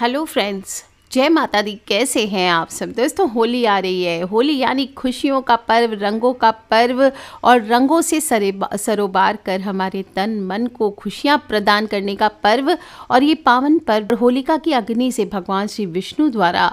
hello friends जय माता दी कैसे हैं आप सब दोस्तों होली आ रही है होली यानी खुशियों का पर्व रंगों का पर्व और रंगों से सरोबार कर हमारे तन मन को खुशियां प्रदान करने का पर्व और ये पावन पर्व होलिका की अग्नि से भगवान श्री विष्णु द्वारा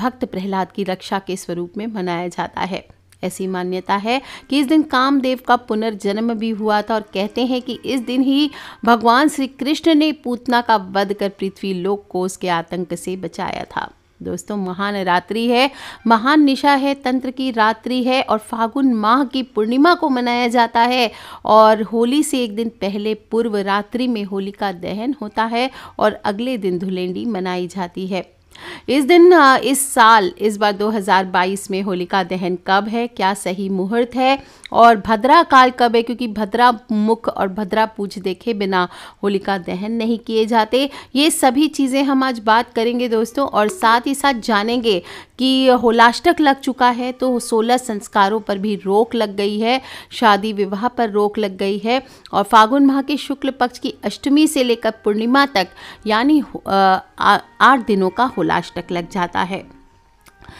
भक्त प्रहलाद की रक्षा के स्वरूप में मनाया जाता है ऐसी मान्यता है कि इस दिन कामदेव का पुनर्जन्म भी हुआ था और कहते हैं कि इस दिन ही भगवान श्री कृष्ण ने पूतना का वध कर पृथ्वी लोक को उसके आतंक से बचाया था दोस्तों महान रात्रि है महान निशा है तंत्र की रात्रि है और फागुन माह की पूर्णिमा को मनाया जाता है और होली से एक दिन पहले पूर्व रात्रि में होली का दहन होता है और अगले दिन धुलेंडी मनाई जाती है इस दिन इस साल इस बार 2022 में होलिका दहन कब है क्या सही मुहूर्त है और भद्रा काल कब है क्योंकि भद्रा मुख और भद्रा पूछ देखे बिना होलिका दहन नहीं किए जाते ये सभी चीज़ें हम आज बात करेंगे दोस्तों और साथ ही साथ जानेंगे कि होलाष्टक लग चुका है तो सोलह संस्कारों पर भी रोक लग गई है शादी विवाह पर रोक लग गई है और फागुन माह के शुक्ल पक्ष की अष्टमी से लेकर पूर्णिमा तक यानी आठ दिनों का होलाष्टक लग जाता है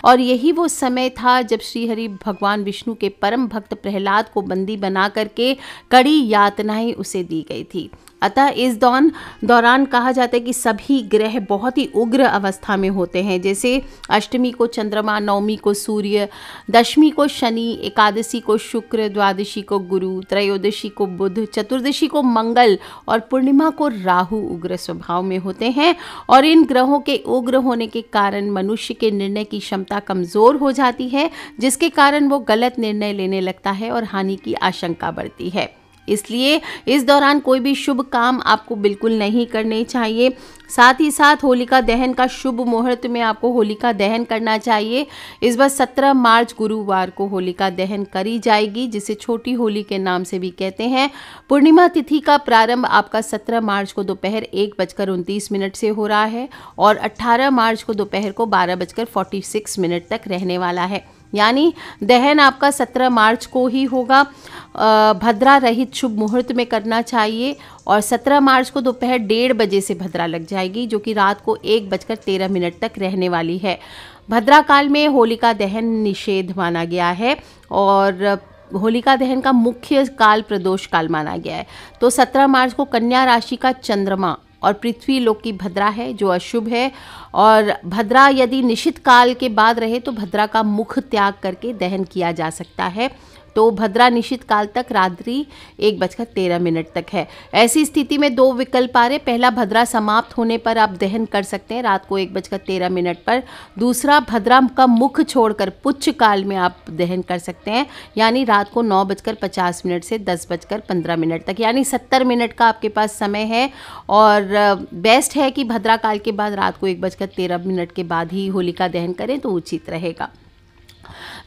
और यही वो समय था जब श्रीहरि भगवान विष्णु के परम भक्त प्रहलाद को बंदी बना करके कड़ी यातनाएं उसे दी गई थी अतः इस दौन दौरान कहा जाता है कि सभी ग्रह बहुत ही उग्र अवस्था में होते हैं जैसे अष्टमी को चंद्रमा नवमी को सूर्य दशमी को शनि एकादशी को शुक्र द्वादशी को गुरु त्रयोदशी को बुध चतुर्दशी को मंगल और पूर्णिमा को राहु उग्र स्वभाव में होते हैं और इन ग्रहों के उग्र होने के कारण मनुष्य के निर्णय की क्षमता कमज़ोर हो जाती है जिसके कारण वो गलत निर्णय लेने लगता है और हानि की आशंका बढ़ती है इसलिए इस दौरान कोई भी शुभ काम आपको बिल्कुल नहीं करने चाहिए साथ ही साथ होलिका दहन का शुभ मुहूर्त में आपको होलिका दहन करना चाहिए इस बार सत्रह मार्च गुरुवार को होलिका दहन करी जाएगी जिसे छोटी होली के नाम से भी कहते हैं पूर्णिमा तिथि का प्रारंभ आपका सत्रह मार्च को दोपहर एक बजकर उनतीस मिनट से हो रहा है और अट्ठारह मार्च को दोपहर को बारह बजकर फोर्टी सिक्स मिनट तक रहने वाला है यानी दहन आपका सत्रह मार्च को ही होगा भद्रा रहित शुभ मुहूर्त में करना चाहिए और सत्रह मार्च को दोपहर डेढ़ बजे से भद्रा लग जाएगी जो कि रात को एक बजकर तेरह मिनट तक रहने वाली है भद्रा काल में होलिका दहन निषेध माना गया है और होलिका दहन का मुख्य काल प्रदोष काल माना गया है तो 17 मार्च को कन्या राशि का चंद्रमा और पृथ्वी लोक की भद्रा है जो अशुभ है और भद्रा यदि निश्चित काल के बाद रहे तो भद्रा का मुख त्याग करके दहन किया जा सकता है तो भद्रा निश्चित काल तक रात्रि एक बजकर तेरह मिनट तक है ऐसी स्थिति में दो विकल्प आ रहे पहला भद्रा समाप्त होने पर आप दहन कर सकते हैं रात को एक बजकर तेरह मिनट पर दूसरा भद्रा का मुख छोड़कर पुच्छ काल में आप दहन कर सकते हैं यानी रात को नौ बजकर पचास मिनट से दस बजकर पंद्रह मिनट तक यानी सत्तर मिनट का आपके पास समय है और बेस्ट है कि भद्रा काल के बाद रात को एक बजकर तेरह मिनट के बाद ही होलिका दहन करें तो उचित रहेगा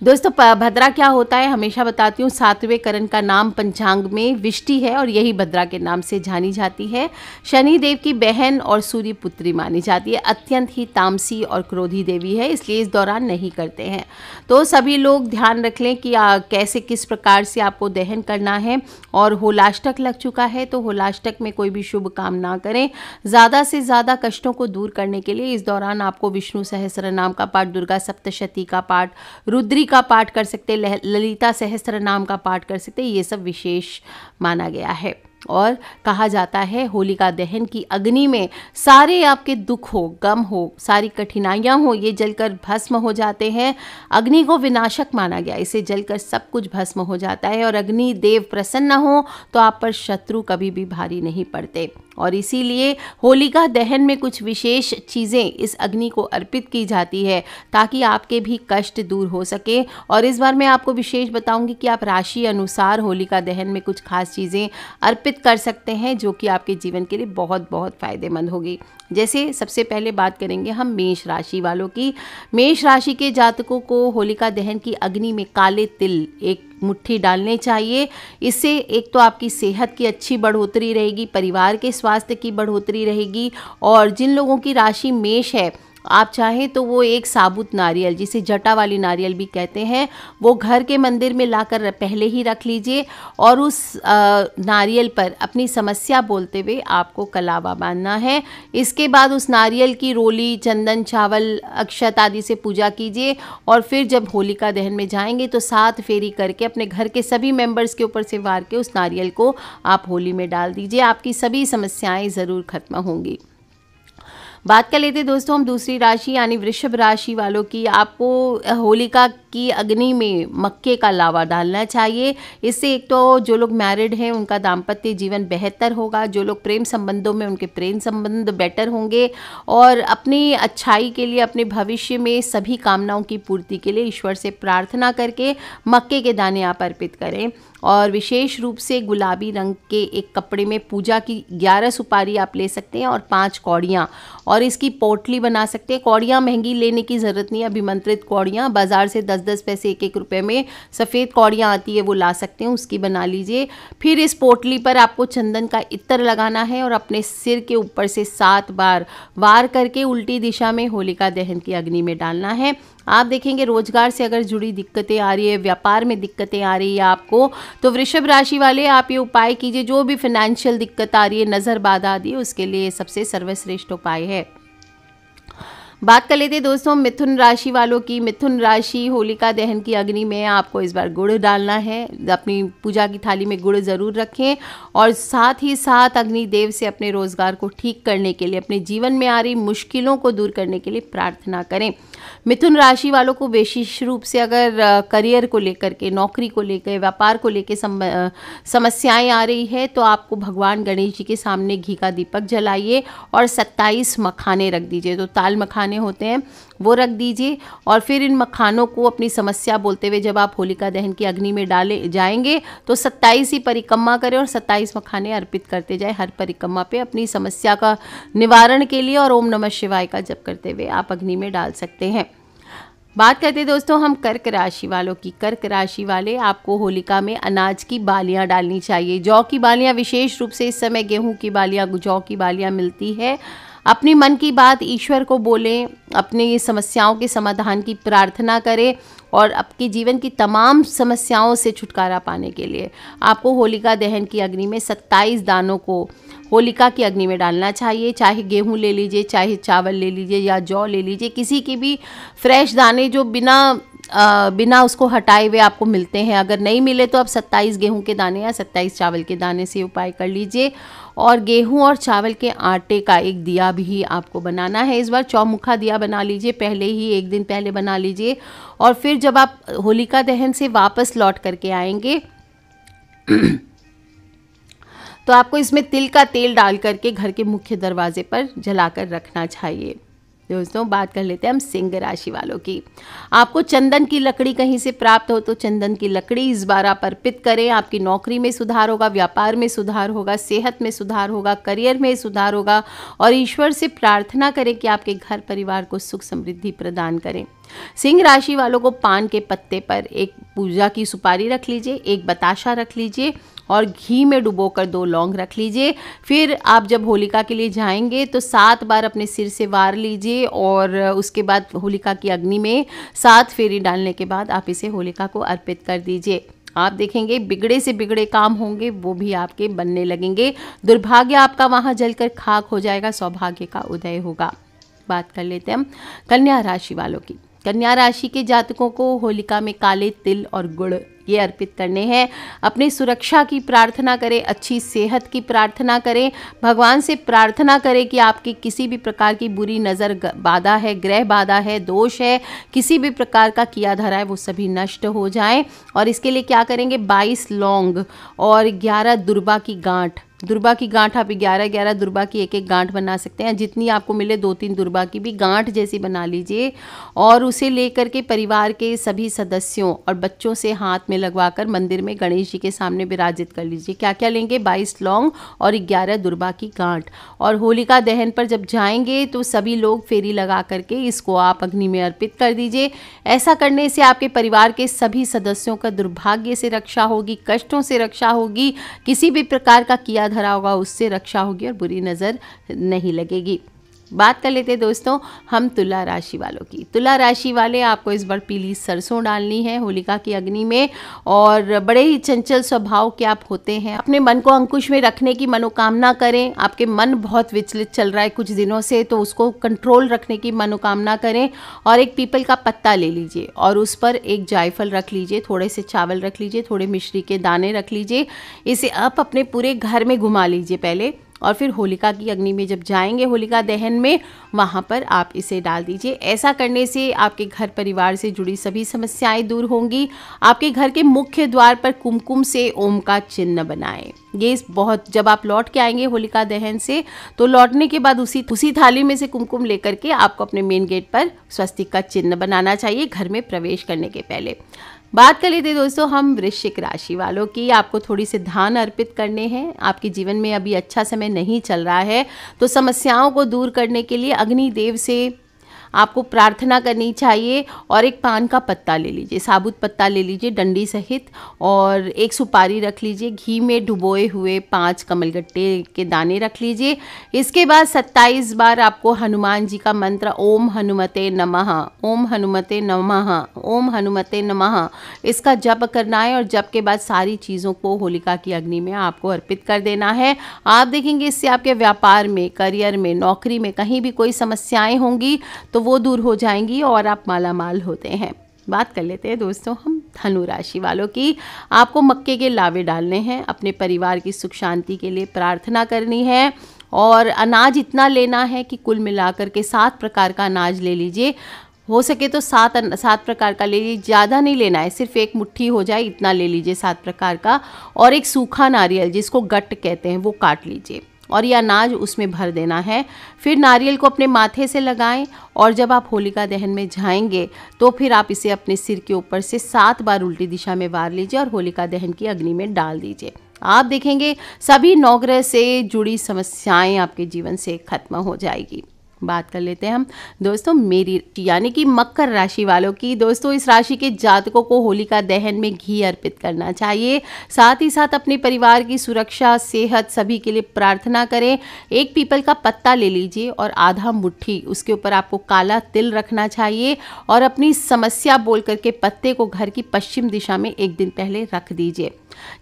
दोस्तों भद्रा क्या होता है हमेशा बताती हूँ सातवें करण का नाम पंचांग में विष्टि है और यही भद्रा के नाम से जानी जाती है शनि देव की बहन और सूर्य पुत्री मानी जाती है अत्यंत ही तामसी और क्रोधी देवी है इसलिए इस दौरान नहीं करते हैं तो सभी लोग ध्यान रख लें कि आ, कैसे किस प्रकार से आपको दहन करना है और होलाष्टक लग चुका है तो होलाष्टक में कोई भी शुभ काम ना करें ज़्यादा से ज़्यादा कष्टों को दूर करने के लिए इस दौरान आपको विष्णु सहस्र नाम का पाठ दुर्गा सप्तशती का पाठ रुद्री का पाठ कर सकते ललिता सहस्त्र नाम का पाठ कर सकते ये सब विशेष माना गया है और कहा जाता है होलिका दहन की अग्नि में सारे आपके दुख हो गम हो सारी कठिनाइयाँ हो ये जलकर भस्म हो जाते हैं अग्नि को विनाशक माना गया इसे जलकर सब कुछ भस्म हो जाता है और अग्नि देव प्रसन्न हो तो आप पर शत्रु कभी भी भारी नहीं पड़ते और इसीलिए होलिका दहन में कुछ विशेष चीज़ें इस अग्नि को अर्पित की जाती है ताकि आपके भी कष्ट दूर हो सके और इस बार मैं आपको विशेष बताऊंगी कि आप राशि अनुसार होलिका दहन में कुछ खास चीज़ें अर्पित कर सकते हैं जो कि आपके जीवन के लिए बहुत बहुत फ़ायदेमंद होगी जैसे सबसे पहले बात करेंगे हम मेष राशि वालों की मेष राशि के जातकों को होलिका दहन की अग्नि में काले तिल एक मुट्ठी डालने चाहिए इससे एक तो आपकी सेहत की अच्छी बढ़ोतरी रहेगी परिवार के स्वास्थ्य की बढ़ोतरी रहेगी और जिन लोगों की राशि मेष है आप चाहें तो वो एक साबुत नारियल जिसे जटा वाली नारियल भी कहते हैं वो घर के मंदिर में लाकर पहले ही रख लीजिए और उस नारियल पर अपनी समस्या बोलते हुए आपको कलावा बांधना है इसके बाद उस नारियल की रोली चंदन चावल अक्षत आदि से पूजा कीजिए और फिर जब होलिका दहन में जाएंगे तो सात फेरी करके अपने घर के सभी मेम्बर्स के ऊपर से वार के उस नारियल को आप होली में डाल दीजिए आपकी सभी समस्याएँ ज़रूर खत्म होंगी बात कर लेते दोस्तों हम दूसरी राशि यानी वृषभ राशि वालों की आपको होलिका की अग्नि में मक्के का लावा डालना चाहिए इससे एक तो जो लोग मैरिड हैं उनका दाम्पत्य जीवन बेहतर होगा जो लोग प्रेम संबंधों में उनके प्रेम संबंध बेटर होंगे और अपनी अच्छाई के लिए अपने भविष्य में सभी कामनाओं की पूर्ति के लिए ईश्वर से प्रार्थना करके मक्के के दाने आप अर्पित करें और विशेष रूप से गुलाबी रंग के एक कपड़े में पूजा की ग्यारह सुपारी आप ले सकते हैं और पांच कौड़ियाँ और इसकी पोटली बना सकते हैं कौड़ियाँ महंगी लेने की ज़रूरत नहीं है अभिमंत्रित कौड़ियाँ बाज़ार से दस दस पैसे एक एक रुपये में सफ़ेद कौड़ियाँ आती है वो ला सकते हैं उसकी बना लीजिए फिर इस पोटली पर आपको चंदन का इत्र लगाना है और अपने सिर के ऊपर से सात बार वार करके उल्टी दिशा में होलिका दहन की अग्नि में डालना है आप देखेंगे रोजगार से अगर जुड़ी दिक्कतें आ रही है व्यापार में दिक्कतें आ रही है आपको तो वृषभ राशि वाले आप ये उपाय कीजिए जो भी फाइनेंशियल दिक्कत आ रही है नज़र बाद आ रही है उसके लिए सबसे सर्वश्रेष्ठ उपाय है बात कर लेते हैं दोस्तों मिथुन राशि वालों की मिथुन राशि होलिका दहन की अग्नि में आपको इस बार गुड़ डालना है अपनी पूजा की थाली में गुड़ ज़रूर रखें और साथ ही साथ अग्निदेव से अपने रोज़गार को ठीक करने के लिए अपने जीवन में आ रही मुश्किलों को दूर करने के लिए प्रार्थना करें मिथुन राशि वालों को विशेष रूप से अगर करियर को लेकर के नौकरी को लेकर व्यापार को लेकर समस्याएं आ रही है तो आपको भगवान गणेश जी के सामने घी का दीपक जलाइए और सत्ताईस मखाने रख दीजिए तो ताल मखाने मखाने होते हैं वो रख दीजिए और फिर इन मखानों को अपनी समस्या बोलते हुए जब आप होलिका दहन की अग्नि में डाले जाएंगे तो सत्ताईस ही परिक्रमा करें और सत्ताईस मखाने अर्पित करते जाए हर परिक्रमा पे अपनी समस्या का निवारण के लिए और ओम नमः शिवाय का जप करते हुए आप अग्नि में डाल सकते हैं बात करते हैं दोस्तों हम कर्क राशि वालों की कर्क राशि वाले आपको होलिका में अनाज की बालियां डालनी चाहिए जौ की बालियां विशेष रूप से इस समय गेहूं की बालियां जौ की बालियां मिलती है अपने मन की बात ईश्वर को बोलें अपनी समस्याओं के समाधान की प्रार्थना करें और आपके जीवन की तमाम समस्याओं से छुटकारा पाने के लिए आपको होलिका दहन की अग्नि में 27 दानों को होलिका की अग्नि में डालना चाहिए चाहे गेहूं ले लीजिए चाहे चावल ले लीजिए या जौ ले लीजिए किसी के भी फ्रेश दाने जो बिना बिना उसको हटाए हुए आपको मिलते हैं अगर नहीं मिले तो आप 27 गेहूं के दाने या 27 चावल के दाने से उपाय कर लीजिए और गेहूं और चावल के आटे का एक दिया भी आपको बनाना है इस बार चौमुखा दिया बना लीजिए पहले ही एक दिन पहले बना लीजिए और फिर जब आप होलिका दहन से वापस लौट करके आएंगे तो आपको इसमें तिल का तेल डाल करके घर के मुख्य दरवाजे पर जला कर रखना चाहिए दोस्तों बात कर लेते हैं हम सिंह राशि वालों की आपको चंदन की लकड़ी कहीं से प्राप्त हो तो चंदन की लकड़ी इस बार आप अर्पित करें आपकी नौकरी में सुधार होगा व्यापार में सुधार होगा सेहत में सुधार होगा करियर में सुधार होगा और ईश्वर से प्रार्थना करें कि आपके घर परिवार को सुख समृद्धि प्रदान करें सिंह राशि वालों को पान के पत्ते पर एक पूजा की सुपारी रख लीजिए एक बताशा रख लीजिए और घी में डुबोकर दो लौंग रख लीजिए फिर आप जब होलिका के लिए जाएंगे तो सात बार अपने सिर से वार लीजिए और उसके बाद होलिका की अग्नि में सात फेरी डालने के बाद आप इसे होलिका को अर्पित कर दीजिए आप देखेंगे बिगड़े से बिगड़े काम होंगे वो भी आपके बनने लगेंगे दुर्भाग्य आपका वहाँ जलकर खाक हो जाएगा सौभाग्य का उदय होगा बात कर लेते हैं हम कन्या राशि वालों की कन्या राशि के जातकों को होलिका में काले तिल और गुड़ ये अर्पित करने हैं अपनी सुरक्षा की प्रार्थना करें अच्छी सेहत की प्रार्थना करें भगवान से प्रार्थना करें कि आपकी किसी भी प्रकार की बुरी नज़र बाधा है ग्रह बाधा है दोष है किसी भी प्रकार का किया धरा है वो सभी नष्ट हो जाए और इसके लिए क्या करेंगे बाईस लौंग और ग्यारह दुर्बा की गांठ दुर्बा की गांठ आप ग्यारह ग्यारह दुर्बा की एक एक गांठ बना सकते हैं जितनी आपको मिले दो तीन दुर्बा की भी गांठ जैसी बना लीजिए और उसे लेकर के परिवार के सभी सदस्यों और बच्चों से हाथ में में लगवाकर मंदिर में गणेश जी के सामने विराजित कर लीजिए क्या क्या लेंगे बाईस लौंग और 11 दुर्बा की गांठ और होलिका दहन पर जब जाएंगे तो सभी लोग फेरी लगा करके इसको आप अग्नि में अर्पित कर दीजिए ऐसा करने से आपके परिवार के सभी सदस्यों का दुर्भाग्य से रक्षा होगी कष्टों से रक्षा होगी किसी भी प्रकार का किया धरा होगा उससे रक्षा होगी और बुरी नज़र नहीं लगेगी बात कर लेते हैं दोस्तों हम तुला राशि वालों की तुला राशि वाले आपको इस बार पीली सरसों डालनी है होलिका की अग्नि में और बड़े ही चंचल स्वभाव के आप होते हैं अपने मन को अंकुश में रखने की मनोकामना करें आपके मन बहुत विचलित चल रहा है कुछ दिनों से तो उसको कंट्रोल रखने की मनोकामना करें और एक पीपल का पत्ता ले लीजिए और उस पर एक जायफल रख लीजिए थोड़े से चावल रख लीजिए थोड़े मिश्री के दाने रख लीजिए इसे आप अपने पूरे घर में घुमा लीजिए पहले और फिर होलिका की अग्नि में जब जाएंगे होलिका दहन में वहाँ पर आप इसे डाल दीजिए ऐसा करने से आपके घर परिवार से जुड़ी सभी समस्याएं दूर होंगी आपके घर के मुख्य द्वार पर कुमकुम से ओम का चिन्ह बनाएं ये बहुत जब आप लौट के आएंगे होलिका दहन से तो लौटने के बाद उसी उसी थाली में से कुमकुम लेकर के आपको अपने मेन गेट पर स्वस्तिक का चिन्ह बनाना चाहिए घर में प्रवेश करने के पहले बात कर लेते दोस्तों हम वृश्चिक राशि वालों की आपको थोड़ी सी ध्यान अर्पित करने हैं आपके जीवन में अभी अच्छा समय नहीं चल रहा है तो समस्याओं को दूर करने के लिए अग्निदेव से आपको प्रार्थना करनी चाहिए और एक पान का पत्ता ले लीजिए साबुत पत्ता ले लीजिए डंडी सहित और एक सुपारी रख लीजिए घी में डुबोए हुए पांच कमलगट्टे के दाने रख लीजिए इसके बाद 27 बार आपको हनुमान जी का मंत्र ओम हनुमते नमः ओम हनुमते नमः ओम हनुमते नमः इसका जप करना है और जप के बाद सारी चीज़ों को होलिका की अग्नि में आपको अर्पित कर देना है आप देखेंगे इससे आपके व्यापार में करियर में नौकरी में कहीं भी कोई समस्याएँ होंगी तो तो वो दूर हो जाएंगी और आप माला माल होते हैं बात कर लेते हैं दोस्तों हम धनु राशि वालों की आपको मक्के के लावे डालने हैं अपने परिवार की सुख शांति के लिए प्रार्थना करनी है और अनाज इतना लेना है कि कुल मिलाकर के सात प्रकार का अनाज ले लीजिए हो सके तो सात सात प्रकार का ले लीजिए ज़्यादा नहीं लेना है सिर्फ एक मुट्ठी हो जाए इतना ले लीजिए सात प्रकार का और एक सूखा नारियल जिसको गट कहते हैं वो काट लीजिए और ये अनाज उसमें भर देना है फिर नारियल को अपने माथे से लगाएं और जब आप होलिका दहन में जाएंगे तो फिर आप इसे अपने सिर के ऊपर से सात बार उल्टी दिशा में वार लीजिए और होलिका दहन की अग्नि में डाल दीजिए आप देखेंगे सभी नौग्रह से जुड़ी समस्याएं आपके जीवन से खत्म हो जाएगी बात कर लेते हैं हम दोस्तों मेरी यानी कि मकर राशि वालों की दोस्तों इस राशि के जातकों को होलिका दहन में घी अर्पित करना चाहिए साथ ही साथ अपने परिवार की सुरक्षा सेहत सभी के लिए प्रार्थना करें एक पीपल का पत्ता ले लीजिए और आधा मुट्ठी उसके ऊपर आपको काला तिल रखना चाहिए और अपनी समस्या बोल करके पत्ते को घर की पश्चिम दिशा में एक दिन पहले रख दीजिए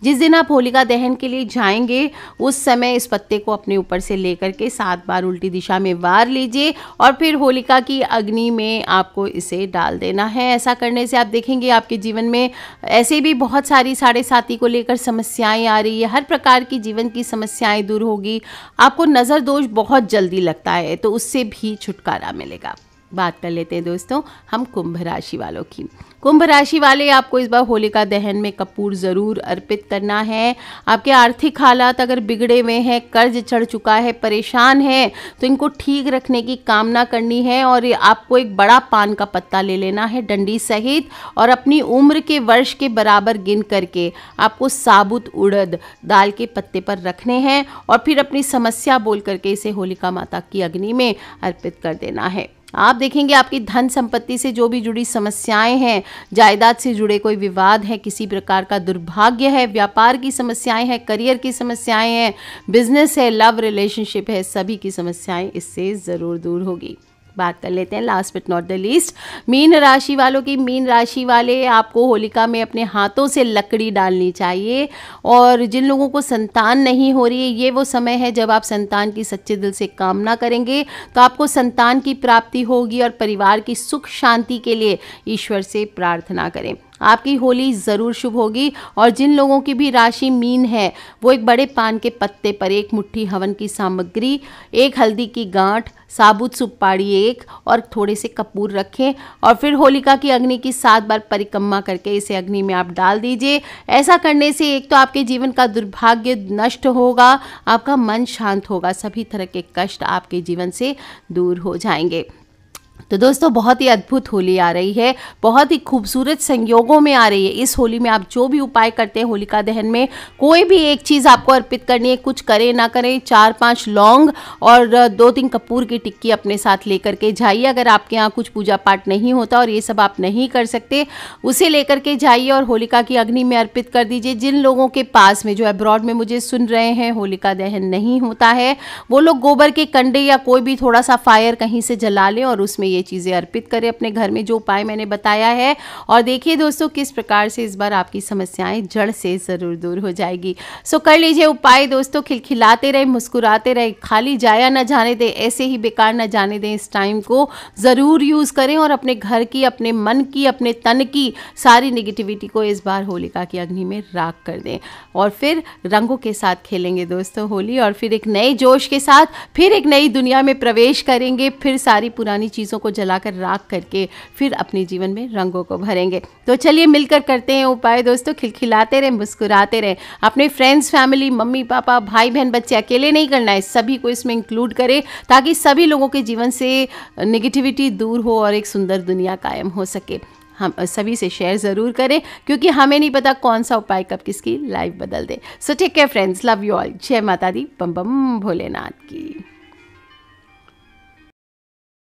जिस दिन आप होलिका दहन के लिए जाएंगे उस समय इस पत्ते को अपने ऊपर से लेकर के सात बार उल्टी दिशा में वार लीजिए और फिर होलिका की अग्नि में आपको इसे डाल देना है ऐसा करने से आप देखेंगे आपके जीवन में ऐसे भी बहुत सारी साढ़े साथी को लेकर समस्याएं आ रही है हर प्रकार की जीवन की समस्याएं दूर होगी आपको नज़र दोष बहुत जल्दी लगता है तो उससे भी छुटकारा मिलेगा बात कर लेते हैं दोस्तों हम कुंभ राशि वालों की कुंभ राशि वाले आपको इस बार होलिका दहन में कपूर ज़रूर अर्पित करना है आपके आर्थिक हालात अगर बिगड़े हुए हैं कर्ज चढ़ चुका है परेशान है तो इनको ठीक रखने की कामना करनी है और आपको एक बड़ा पान का पत्ता ले लेना है डंडी सहित और अपनी उम्र के वर्ष के बराबर गिन करके आपको साबुत उड़द दाल के पत्ते पर रखने हैं और फिर अपनी समस्या बोल करके इसे होलिका माता की अग्नि में अर्पित कर देना है आप देखेंगे आपकी धन संपत्ति से जो भी जुड़ी समस्याएं हैं जायदाद से जुड़े कोई विवाद है किसी प्रकार का दुर्भाग्य है व्यापार की समस्याएं हैं करियर की समस्याएं हैं बिजनेस है लव रिलेशनशिप है सभी की समस्याएं इससे ज़रूर दूर होगी बात कर लेते हैं last but not the least मीन राशि वालों की मीन राशि वाले आपको होलिका में अपने हाथों से लकड़ी डालनी चाहिए और जिन लोगों को संतान नहीं हो रही है ये वो समय है जब आप संतान की सच्चे दिल से कामना करेंगे तो आपको संतान की प्राप्ति होगी और परिवार की सुख शांति के लिए ईश्वर से प्रार्थना करें आपकी होली ज़रूर शुभ होगी और जिन लोगों की भी राशि मीन है वो एक बड़े पान के पत्ते पर एक मुट्ठी हवन की सामग्री एक हल्दी की गांठ साबुत सुपाड़ी एक और थोड़े से कपूर रखें और फिर होलिका की अग्नि की सात बार परिक्रमा करके इसे अग्नि में आप डाल दीजिए ऐसा करने से एक तो आपके जीवन का दुर्भाग्य नष्ट होगा आपका मन शांत होगा सभी तरह के कष्ट आपके जीवन से दूर हो जाएंगे तो दोस्तों बहुत ही अद्भुत होली आ रही है बहुत ही खूबसूरत संयोगों में आ रही है इस होली में आप जो भी उपाय करते हैं होलिका दहन में कोई भी एक चीज़ आपको अर्पित करनी है कुछ करें ना करें चार पांच लौंग और दो तीन कपूर की टिक्की अपने साथ लेकर के जाइए अगर आपके यहाँ कुछ पूजा पाठ नहीं होता और ये सब आप नहीं कर सकते उसे लेकर के जाइए और होलिका की अग्नि में अर्पित कर दीजिए जिन लोगों के पास में जो अब्रॉड में मुझे सुन रहे हैं होलिका दहन नहीं होता है वो लोग गोबर के कंडे या कोई भी थोड़ा सा फायर कहीं से जला लें और उसमें में ये चीज़ें अर्पित करें अपने घर में जो उपाय मैंने बताया है और देखिए दोस्तों किस प्रकार से इस बार आपकी समस्याएं जड़ से ज़रूर दूर हो जाएगी सो कर लीजिए उपाय दोस्तों खिलखिलाते रहे मुस्कुराते रहे खाली जाया ना जाने दें ऐसे ही बेकार ना जाने दें इस टाइम को ज़रूर यूज़ करें और अपने घर की अपने मन की अपने तन की सारी निगेटिविटी को इस बार होलिका की अग्नि में राख कर दें और फिर रंगों के साथ खेलेंगे दोस्तों होली और फिर एक नए जोश के साथ फिर एक नई दुनिया में प्रवेश करेंगे फिर सारी पुरानी चीज़ों चीज़ों को जलाकर राख करके फिर अपने जीवन में रंगों को भरेंगे तो चलिए मिलकर करते हैं उपाय दोस्तों खिलखिलाते रहें मुस्कुराते रहें अपने फ्रेंड्स फैमिली मम्मी पापा भाई बहन बच्चे अकेले नहीं करना है सभी को इसमें इंक्लूड करें ताकि सभी लोगों के जीवन से निगेटिविटी दूर हो और एक सुंदर दुनिया कायम हो सके हम सभी से शेयर ज़रूर करें क्योंकि हमें नहीं पता कौन सा उपाय कब किसकी लाइफ बदल दे so take care friends love you all जय माता दी बम बम भोलेनाथ की